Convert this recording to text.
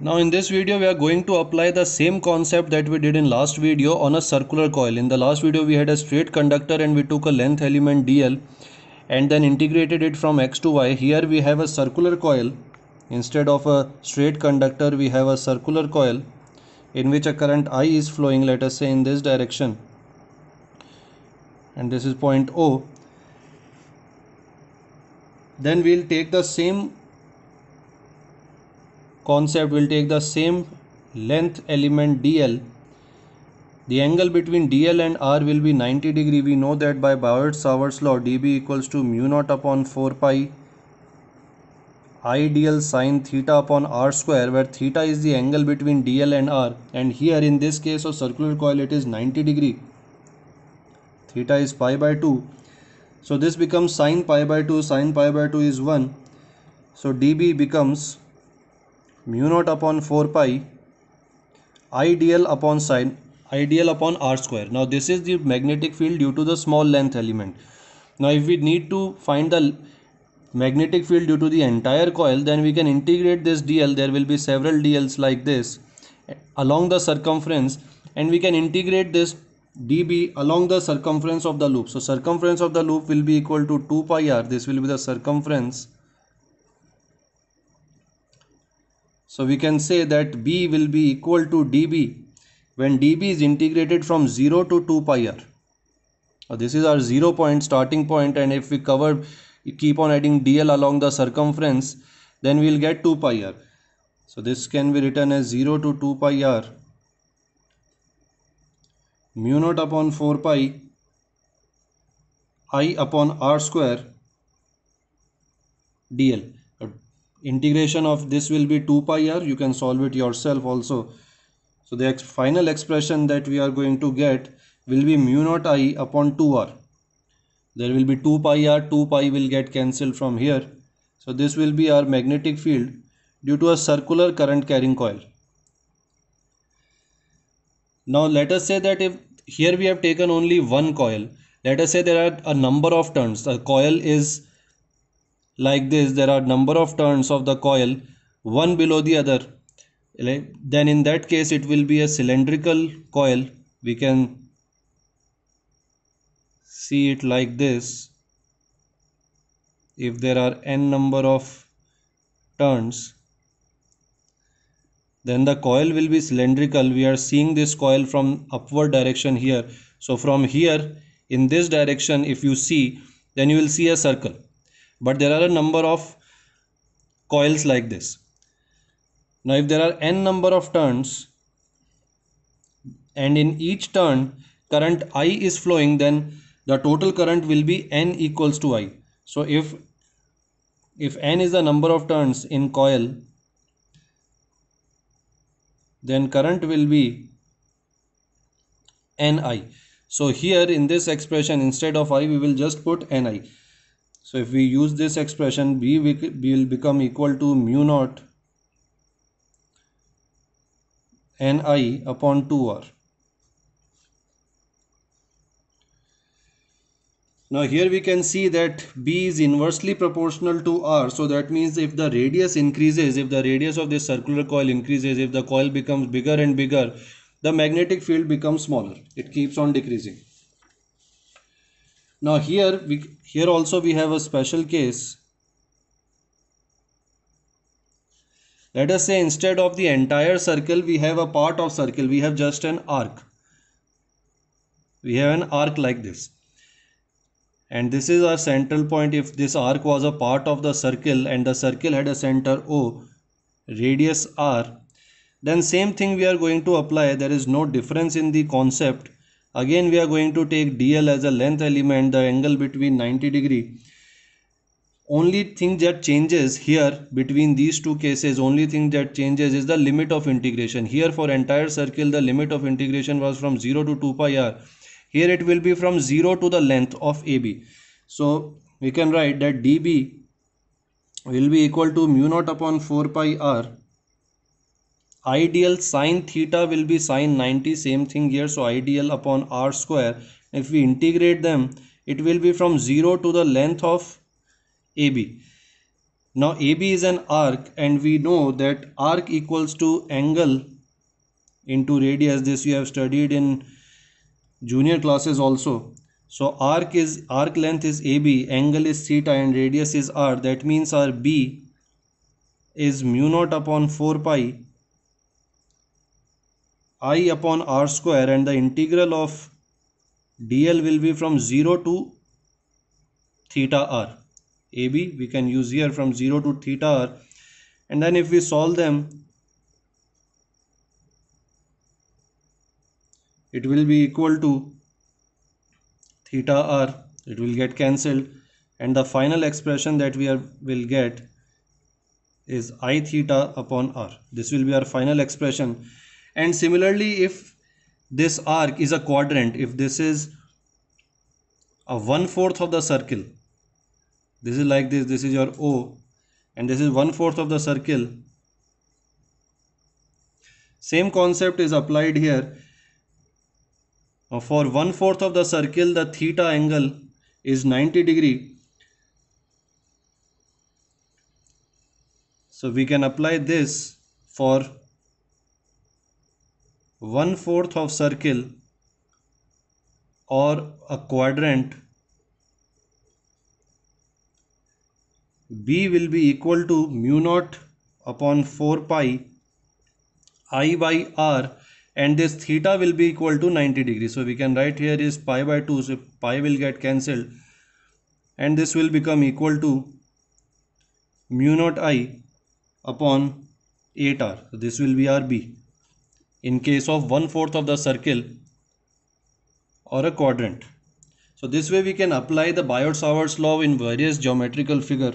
Now in this video we are going to apply the same concept that we did in last video on a circular coil. In the last video we had a straight conductor and we took a length element dl and then integrated it from x to y. Here we have a circular coil. Instead of a straight conductor we have a circular coil in which a current i is flowing let us say in this direction and this is point O. Then we'll take the same concept will take the same length element dl the angle between dl and r will be 90 degree we know that by Bowers savarts law db equals to mu naught upon 4 pi idl sine theta upon r square where theta is the angle between dl and r and here in this case of circular coil it is 90 degree theta is pi by 2 so this becomes sine pi by 2 sine pi by 2 is 1 so db becomes mu naught upon 4 pi i upon sine I D L upon r square now this is the magnetic field due to the small length element now if we need to find the magnetic field due to the entire coil then we can integrate this dl there will be several dls like this along the circumference and we can integrate this db along the circumference of the loop so circumference of the loop will be equal to 2 pi r this will be the circumference So we can say that B will be equal to dB when dB is integrated from 0 to 2 pi r. So this is our 0 point starting point and if we cover keep on adding dl along the circumference then we will get 2 pi r. So this can be written as 0 to 2 pi r mu naught upon 4 pi i upon r square dl integration of this will be 2 pi r you can solve it yourself also so the ex final expression that we are going to get will be mu naught i upon 2r there will be 2 pi r 2 pi will get cancelled from here so this will be our magnetic field due to a circular current carrying coil now let us say that if here we have taken only one coil let us say there are a number of turns the coil is like this there are number of turns of the coil one below the other then in that case it will be a cylindrical coil we can see it like this if there are n number of turns then the coil will be cylindrical we are seeing this coil from upward direction here so from here in this direction if you see then you will see a circle but there are a number of coils like this now if there are n number of turns and in each turn current i is flowing then the total current will be n equals to i so if if n is the number of turns in coil then current will be ni so here in this expression instead of i we will just put ni so if we use this expression, B will become equal to mu naught Ni upon 2R. Now here we can see that B is inversely proportional to R. So that means if the radius increases, if the radius of this circular coil increases, if the coil becomes bigger and bigger, the magnetic field becomes smaller. It keeps on decreasing now here we here also we have a special case let us say instead of the entire circle we have a part of circle we have just an arc we have an arc like this and this is our central point if this arc was a part of the circle and the circle had a center O radius r then same thing we are going to apply there is no difference in the concept again we are going to take dl as a length element the angle between 90 degree only thing that changes here between these two cases only thing that changes is the limit of integration here for entire circle the limit of integration was from 0 to 2 pi r here it will be from 0 to the length of ab so we can write that db will be equal to mu naught upon 4 pi r ideal sine theta will be sine 90 same thing here so ideal upon r square if we integrate them it will be from 0 to the length of AB now AB is an arc and we know that arc equals to angle into radius this you have studied in junior classes also so arc is arc length is AB angle is theta and radius is r that means our B is mu naught upon 4 pi i upon r square and the integral of dl will be from 0 to theta r ab we can use here from 0 to theta r and then if we solve them it will be equal to theta r it will get cancelled and the final expression that we are, will get is i theta upon r this will be our final expression and similarly if this arc is a quadrant if this is a one fourth of the circle this is like this this is your O and this is one fourth of the circle same concept is applied here uh, for one fourth of the circle the theta angle is 90 degree so we can apply this for one fourth of circle or a quadrant B will be equal to mu naught upon 4 pi I by R and this theta will be equal to 90 degrees. So we can write here is pi by 2. So pi will get cancelled and this will become equal to mu naught I upon 8R. So this will be R B in case of one fourth of the circle or a quadrant. So this way we can apply the Biot-Savart's law in various geometrical figure.